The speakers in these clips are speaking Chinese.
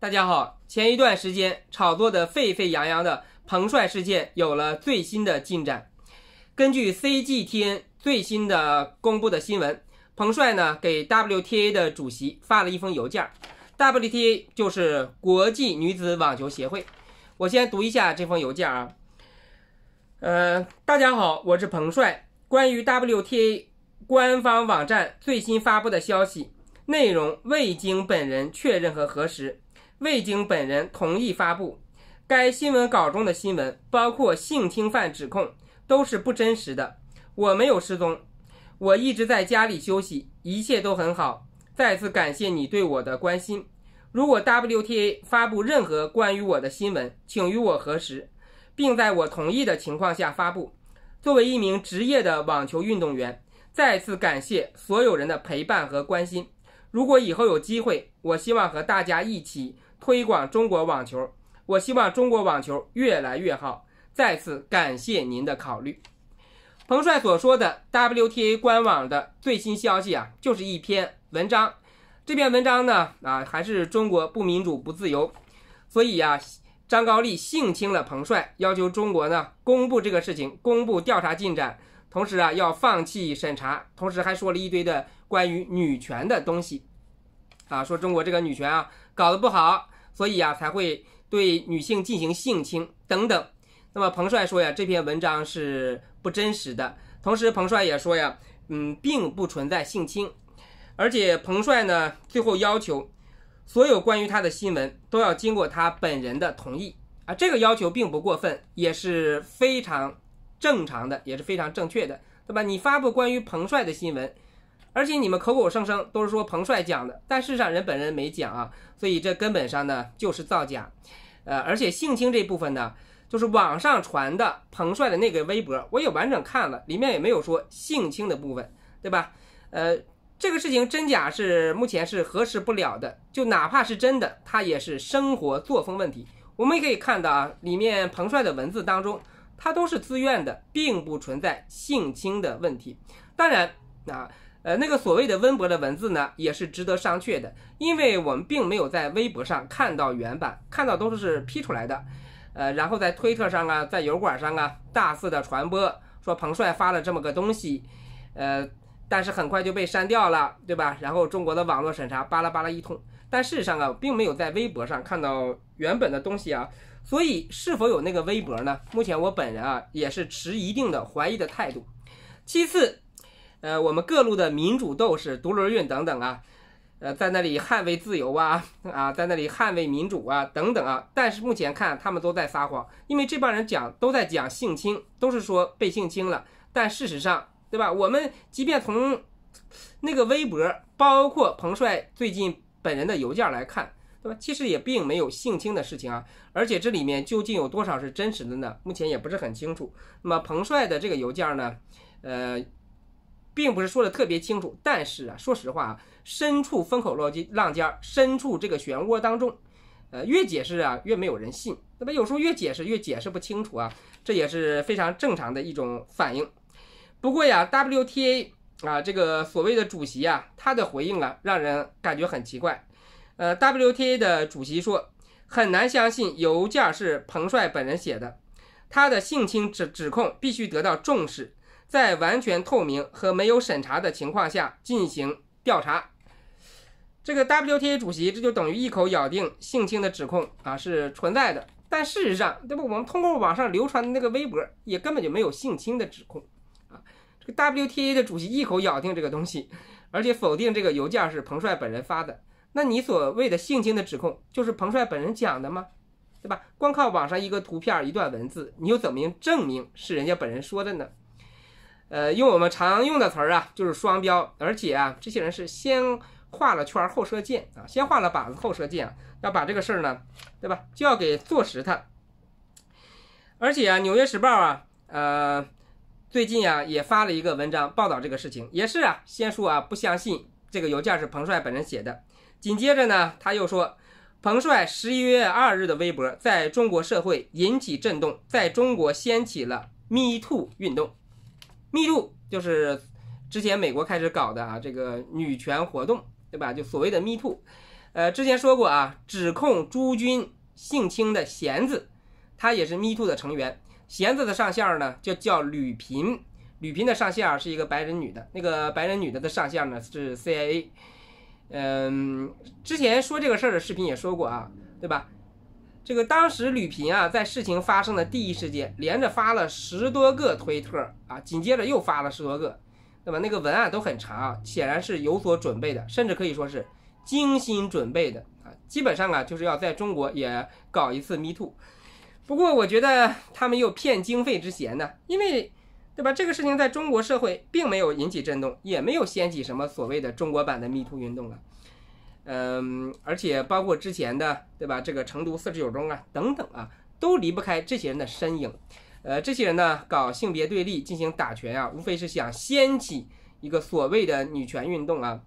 大家好，前一段时间炒作的沸沸扬扬的彭帅事件有了最新的进展。根据 CGTN 最新的公布的新闻，彭帅呢给 WTA 的主席发了一封邮件，WTA 就是国际女子网球协会。我先读一下这封邮件啊。呃，大家好，我是彭帅。关于 WTA 官方网站最新发布的消息，内容未经本人确认和核实。未经本人同意发布该新闻稿中的新闻，包括性侵犯指控，都是不真实的。我没有失踪，我一直在家里休息，一切都很好。再次感谢你对我的关心。如果 WTA 发布任何关于我的新闻，请与我核实，并在我同意的情况下发布。作为一名职业的网球运动员，再次感谢所有人的陪伴和关心。如果以后有机会，我希望和大家一起。推广中国网球，我希望中国网球越来越好。再次感谢您的考虑。彭帅所说的 WTA 官网的最新消息啊，就是一篇文章。这篇文章呢啊，还是中国不民主不自由，所以啊，张高丽性侵了彭帅，要求中国呢公布这个事情，公布调查进展，同时啊要放弃审查，同时还说了一堆的关于女权的东西啊，说中国这个女权啊搞得不好。所以啊，才会对女性进行性侵等等。那么彭帅说呀，这篇文章是不真实的。同时，彭帅也说呀，嗯，并不存在性侵。而且彭帅呢，最后要求所有关于他的新闻都要经过他本人的同意啊。这个要求并不过分，也是非常正常的，也是非常正确的，对吧？你发布关于彭帅的新闻。而且你们口口声声都是说彭帅讲的，但事实上人本人没讲啊，所以这根本上呢就是造假。呃，而且性侵这部分呢，就是网上传的彭帅的那个微博，我也完整看了，里面也没有说性侵的部分，对吧？呃，这个事情真假是目前是核实不了的，就哪怕是真的，它也是生活作风问题。我们也可以看到啊，里面彭帅的文字当中，他都是自愿的，并不存在性侵的问题。当然，啊。呃，那个所谓的温博的文字呢，也是值得商榷的，因为我们并没有在微博上看到原版，看到都是是 P 出来的，呃，然后在推特上啊，在油管上啊，大肆的传播说彭帅发了这么个东西，呃，但是很快就被删掉了，对吧？然后中国的网络审查巴拉巴拉一通，但事实上啊，并没有在微博上看到原本的东西啊，所以是否有那个微博呢？目前我本人啊，也是持一定的怀疑的态度。其次。呃，我们各路的民主斗士、独轮运等等啊，呃，在那里捍卫自由啊，啊，在那里捍卫民主啊，等等啊。但是目前看，他们都在撒谎，因为这帮人讲都在讲性侵，都是说被性侵了。但事实上，对吧？我们即便从那个微博，包括彭帅最近本人的邮件来看，对吧？其实也并没有性侵的事情啊。而且这里面究竟有多少是真实的呢？目前也不是很清楚。那么彭帅的这个邮件呢，呃。并不是说的特别清楚，但是啊，说实话啊，身处风口浪尖浪尖，身处这个漩涡当中，呃，越解释啊，越没有人信。那么有时候越解释越解释不清楚啊，这也是非常正常的一种反应。不过呀，WTA 啊，这个所谓的主席啊，他的回应啊，让人感觉很奇怪。呃，WTA 的主席说，很难相信邮件是彭帅本人写的，他的性侵指指控必须得到重视。在完全透明和没有审查的情况下进行调查，这个 WTA 主席这就等于一口咬定性侵的指控啊是存在的。但事实上，对不？我们通过网上流传的那个微博，也根本就没有性侵的指控啊。这个 WTA 的主席一口咬定这个东西，而且否定这个邮件是彭帅本人发的。那你所谓的性侵的指控，就是彭帅本人讲的吗？对吧？光靠网上一个图片、一段文字，你又怎么证明是人家本人说的呢？呃，用我们常用的词儿啊，就是双标，而且啊，这些人是先画了圈后射箭啊，先画了靶子后射箭啊，要把这个事儿呢，对吧？就要给坐实它。而且啊，《纽约时报》啊，呃，最近啊也发了一个文章报道这个事情，也是啊，先说啊不相信这个邮件是彭帅本人写的，紧接着呢，他又说，彭帅十一月二日的微博在中国社会引起震动，在中国掀起了 Me Too 运动。MeToo 就是之前美国开始搞的啊，这个女权活动，对吧？就所谓的 MeToo，呃，之前说过啊，指控朱军性侵的弦子，他也是 MeToo 的成员。弦子的上线呢就叫吕频，吕频的上线啊是一个白人女的，那个白人女的的上线呢是 CIA。嗯，之前说这个事儿的视频也说过啊，对吧？这个当时吕萍啊，在事情发生的第一时间，连着发了十多个推特啊，紧接着又发了十多个，那么那个文案都很长，显然是有所准备的，甚至可以说是精心准备的啊。基本上啊，就是要在中国也搞一次 Me Too。不过我觉得他们有骗经费之嫌呢，因为，对吧？这个事情在中国社会并没有引起震动，也没有掀起什么所谓的中国版的 Me Too 运动了。嗯，而且包括之前的，对吧？这个成都四十九中啊，等等啊，都离不开这些人的身影。呃，这些人呢，搞性别对立进行打拳啊，无非是想掀起一个所谓的女权运动啊。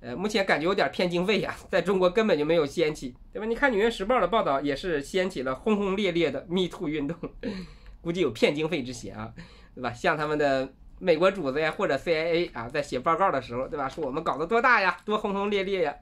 呃，目前感觉有点骗经费啊，在中国根本就没有掀起，对吧？你看《纽约时报》的报道也是掀起了轰轰烈烈的密兔运动，估计有骗经费之嫌啊，对吧？像他们的。美国主子呀，或者 CIA 啊，在写报告的时候，对吧？说我们搞得多大呀，多轰轰烈烈呀，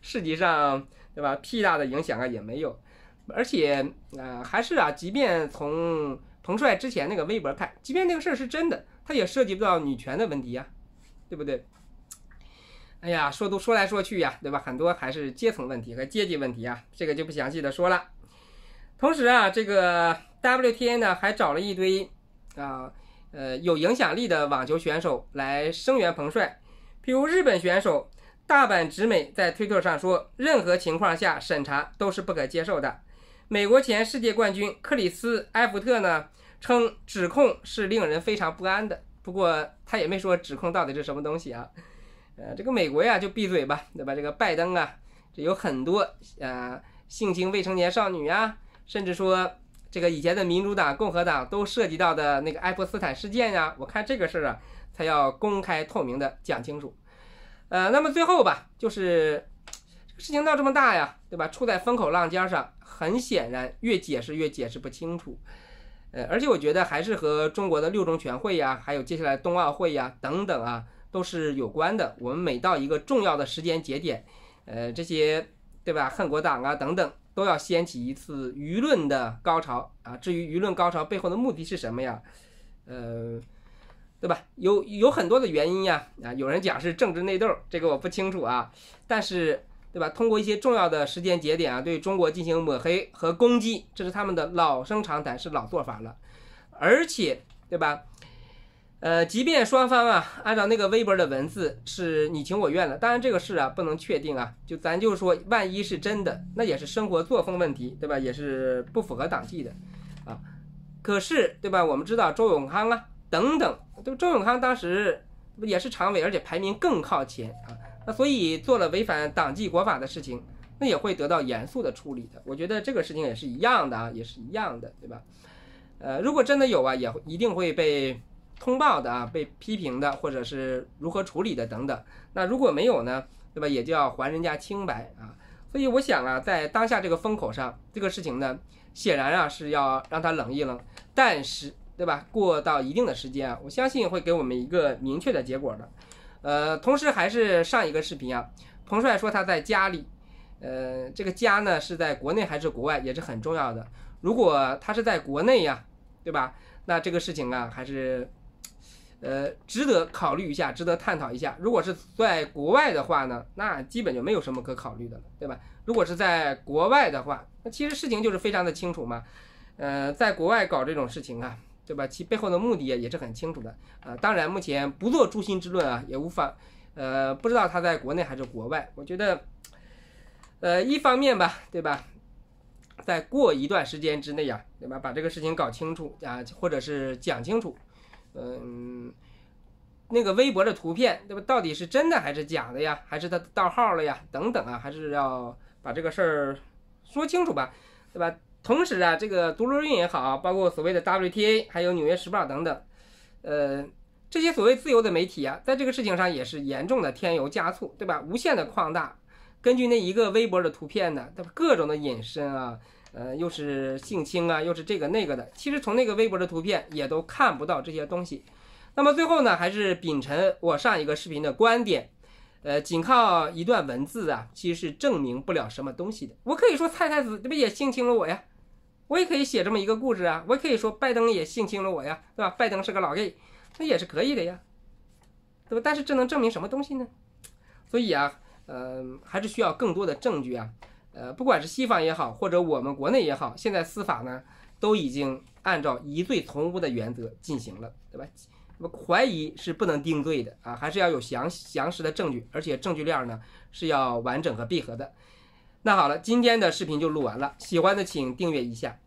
实际上，对吧？屁大的影响啊也没有，而且，呃，还是啊，即便从彭帅之前那个微博看，即便那个事儿是真的，它也涉及不到女权的问题呀，对不对？哎呀，说都说来说去呀，对吧？很多还是阶层问题和阶级问题啊，这个就不详细的说了。同时啊，这个 WTA 呢还找了一堆，啊。呃，有影响力的网球选手来声援彭帅，譬如日本选手大阪直美在推特上说：“任何情况下审查都是不可接受的。”美国前世界冠军克里斯·埃弗特呢称：“指控是令人非常不安的。”不过他也没说指控到底是什么东西啊。呃，这个美国呀就闭嘴吧，对吧？这个拜登啊，这有很多呃性侵未成年少女啊，甚至说。这个以前的民主党、共和党都涉及到的那个爱泼斯坦事件呀，我看这个事儿啊，才要公开透明的讲清楚。呃，那么最后吧，就是这个事情闹这么大呀，对吧？处在风口浪尖上，很显然越解释越解释不清楚。呃，而且我觉得还是和中国的六中全会呀，还有接下来冬奥会呀等等啊，都是有关的。我们每到一个重要的时间节点，呃，这些对吧？恨国党啊等等。都要掀起一次舆论的高潮啊！至于舆论高潮背后的目的是什么呀？呃，对吧？有有很多的原因呀！啊，有人讲是政治内斗，这个我不清楚啊。但是，对吧？通过一些重要的时间节点啊，对中国进行抹黑和攻击，这是他们的老生常谈，是老做法了。而且，对吧？呃，即便双方啊，按照那个微博的文字是你情我愿的，当然这个事啊不能确定啊，就咱就说万一是真的，那也是生活作风问题，对吧？也是不符合党纪的，啊，可是对吧？我们知道周永康啊等等，都周永康当时也是常委，而且排名更靠前啊，那所以做了违反党纪国法的事情，那也会得到严肃的处理的。我觉得这个事情也是一样的啊，也是一样的，对吧？呃，如果真的有啊，也一定会被。通报的啊，被批评的，或者是如何处理的等等。那如果没有呢，对吧？也就要还人家清白啊。所以我想啊，在当下这个风口上，这个事情呢，显然啊是要让它冷一冷。但是，对吧？过到一定的时间，我相信会给我们一个明确的结果的。呃，同时还是上一个视频啊，彭帅说他在家里，呃，这个家呢是在国内还是国外也是很重要的。如果他是在国内呀，对吧？那这个事情啊还是。呃，值得考虑一下，值得探讨一下。如果是在国外的话呢，那基本就没有什么可考虑的了，对吧？如果是在国外的话，那其实事情就是非常的清楚嘛。呃，在国外搞这种事情啊，对吧？其背后的目的也是很清楚的。呃，当然目前不做诛心之论啊，也无法，呃，不知道他在国内还是国外。我觉得，呃，一方面吧，对吧？在过一段时间之内啊，对吧？把这个事情搞清楚啊，或者是讲清楚。嗯，那个微博的图片，对吧？到底是真的还是假的呀？还是他盗号了呀？等等啊，还是要把这个事儿说清楚吧，对吧？同时啊，这个《独轮运也好，包括所谓的 WTA，还有《纽约时报》等等，呃，这些所谓自由的媒体啊，在这个事情上也是严重的添油加醋，对吧？无限的扩大，根据那一个微博的图片呢，各种的隐身啊。呃，又是性侵啊，又是这个那个的。其实从那个微博的图片，也都看不到这些东西。那么最后呢，还是秉承我上一个视频的观点，呃，仅靠一段文字啊，其实是证明不了什么东西的。我可以说蔡太子这不也性侵了我呀，我也可以写这么一个故事啊，我也可以说拜登也性侵了我呀，对吧？拜登是个老 gay，那也是可以的呀，对吧？但是这能证明什么东西呢？所以啊，嗯，还是需要更多的证据啊。呃，不管是西方也好，或者我们国内也好，现在司法呢都已经按照疑罪从无的原则进行了，对吧？那么怀疑是不能定罪的啊，还是要有详详实的证据，而且证据链呢是要完整和闭合的。那好了，今天的视频就录完了，喜欢的请订阅一下。